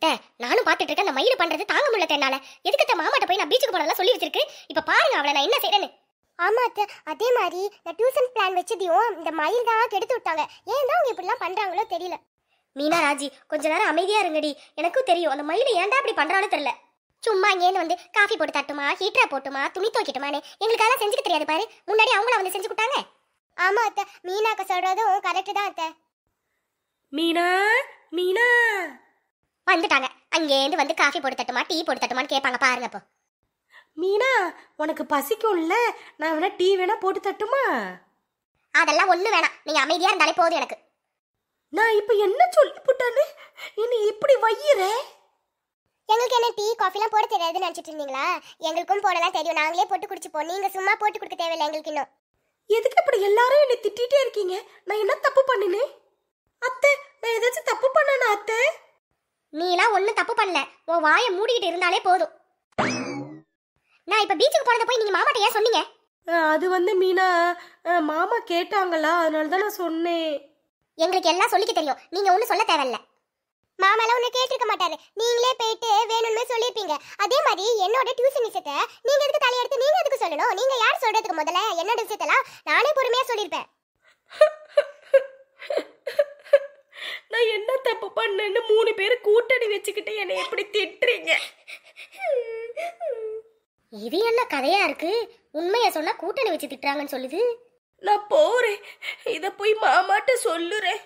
அத்தை நானும் பார்த்துட்டு இருக்கேன் அந்த மயில் பண்றது தாங்க முடியல என்னால எதுக்கு மாமாட்ட போய் நான் பீச்சுக்கு போறதா சொல்லி வச்சிருக்கு இப்ப பாருங்க அவளை நான் என்ன செய்யறேன்னு ஆமா அத்தை அதே மாதிரி நான் டியூஷன் பிளான் வச்சதையும் இந்த மயில் தான் கெடுத்து விட்டாங்க ஏன் தான் அவங்க இப்படிலாம் பண்றாங்களோ தெரியல மீனா ராஜி கொஞ்ச நேரம் அமைதியா இருங்கடி எனக்கும் தெரியும் அந்த மயில் ஏன்டா இப்படி பண்றாலும் தெரியல சும்மா ஏன்னு வந்து காஃபி போட்டு தட்டுமா ஹீட்டரா போட்டுமா துணி துவைக்கட்டுமான்னு எங்களுக்கு அதெல்லாம் செஞ்சுக்க தெரியாது பாரு முன்னாடி அவங்கள வந்து செஞ்சு கொடுத்தாங்க ஆமா அத்தை மீனாக்க சொல்றதும் கரெக்டு தான் அத்தை மீனா மீனா வந்துட்டாங்க அங்கேருந்து வந்து காஃபி போட்டு தட்டுமா டீ போட்டு தட்டுமான்னு கேட்பாங்க பாருங்க இப்போ மீனா உனக்கு பசிக்கும்ல நான் வேணா டீ வேணா போட்டு தட்டுமா அதெல்லாம் ஒன்றும் வேணாம் நீங்கள் அமைதியாக இருந்தாலே போதும் எனக்கு நான் இப்போ என்ன சொல்லி சொல்லிவிட்டேன்னு இனி இப்படி வையிற எங்களுக்கு என்ன டீ காஃபிலாம் போட தெரியாதுன்னு நினைச்சிட்டு இருந்தீங்களா எங்களுக்கும் போடலாம் தெரியும் நாங்களே போட்டு குடிச்சுப்போம் நீங்கள் சும்மா போட்டு கொடுக்க தேவையில்லை எங்களுக்கு இன்னும் எதுக்கு இப்படி எல்லாரும் என்னை திட்டிகிட்டே இருக்கீங்க நான் என்ன தப்பு பண்ணினேன் அத்தை நான் ஏதாச்சும் தப்பு பண்ணனா அத்தை நான் ஒண்ணும் தப்பு பண்ணல உன் வாயை மூடிக்கிட்டு இருந்தாலே போதும் நான் இப்போ பீச்சுக்கு போனதை போய் நீங்கள் மாமாட்ட ஏன் சொன்னீங்க அது வந்து மீனா மாமா கேட்டாங்களா அதனால தான் நான் சொன்னேன் எங்களுக்கு எல்லாம் சொல்லிக்க தெரியும் நீங்கள் ஒன்றும் சொல்ல தேவையில்ல மாமாலாம் ஒன்று கேட்டிருக்க மாட்டாரு நீங்களே போயிட்டு வேணும்னு சொல்லியிருப்பீங்க அதே மாதிரி என்னோட டியூஷன் விஷயத்தை நீங்கள் எதுக்கு தலையெடுத்து நீங்கள் எதுக்கு சொல்லணும் நீங்கள் யார் சொல்கிறதுக்கு முதல்ல என்னோட விஷயத்தெல்லாம் நானே பொறுமையாக சொல்லியிருப்பேன் பண்ணுன்னு மூணு பேர் கூட்டணி வச்சுக்கிட்டு என்னை எப்படி திட்டுறீங்க இது என்ன கதையா இருக்கு உண்மைய சொன்னா கூட்டணி வச்சு திட்டுறாங்கன்னு சொல்லுது நான் போறேன் இத போய் மாமாட்ட சொல்லுறேன்